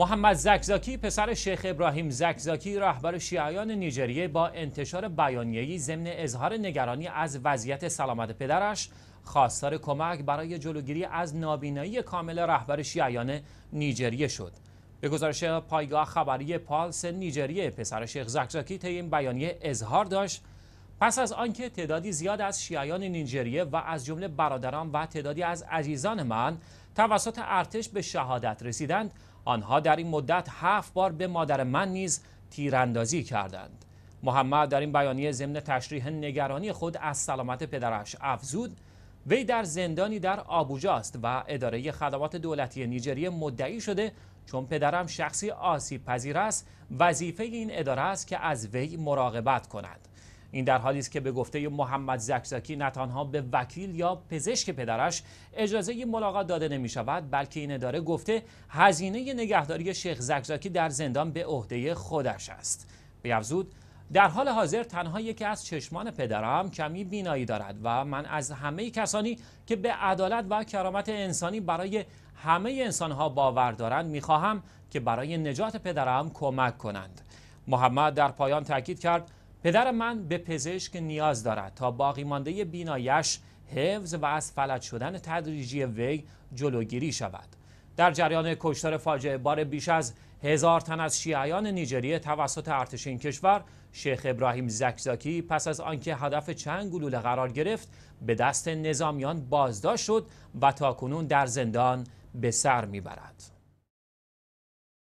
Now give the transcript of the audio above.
محمد زکزاکی پسر شیخ ابراهیم زکزاکی رهبر شیعیان نیجریه با انتشار بیانیه‌ای ضمن اظهار نگرانی از وضعیت سلامت پدرش خواستار کمک برای جلوگیری از نابینایی کامل رهبر شیعیان نیجریه شد به گزارش پایگاه خبری پالس نیجریه پسر شیخ زکزاکی طی این بیانیه اظهار داشت پس از آنکه تعدادی زیاد از شیعیان نیجریه و از جمله برادران و تعدادی از عزیزان من توسط ارتش به شهادت رسیدند آنها در این مدت هفت بار به مادر من نیز تیراندازی کردند محمد در این بیانیه ضمن تشریح نگرانی خود از سلامت پدرش افزود وی در زندانی در آبوجاست و اداره خدمات دولتی نیجریه مدعی شده چون پدرم شخصی آسیب پذیر است وظیفه این اداره است که از وی مراقبت کند این در حالی است که به گفته محمد زکزکی نه تنها به وکیل یا پزشک پدرش اجازه ملاقات داده نمی شود بلکه این اداره گفته هزینه نگهداری شیخ زکزکی در زندان به عهده خودش است بیافزود در حال حاضر تنها یکی از چشمان پدرم کمی بینایی دارد و من از همه کسانی که به عدالت و کرامت انسانی برای همه انسانها باور دارند میخواهم که برای نجات پدرم کمک کنند محمد در پایان تاکید کرد پدر من به پزشک نیاز دارد تا باقی مانده بینایش حفظ و از فلج شدن تدریجی وی جلوگیری شود در جریان کشتار فاجعه بار بیش از هزار تن از شیعیان نیجریه توسط ارتش این کشور شیخ ابراهیم زکزاکی پس از آنکه هدف چند گلوله قرار گرفت به دست نظامیان بازداشت شد و تاکنون در زندان به سر میبرد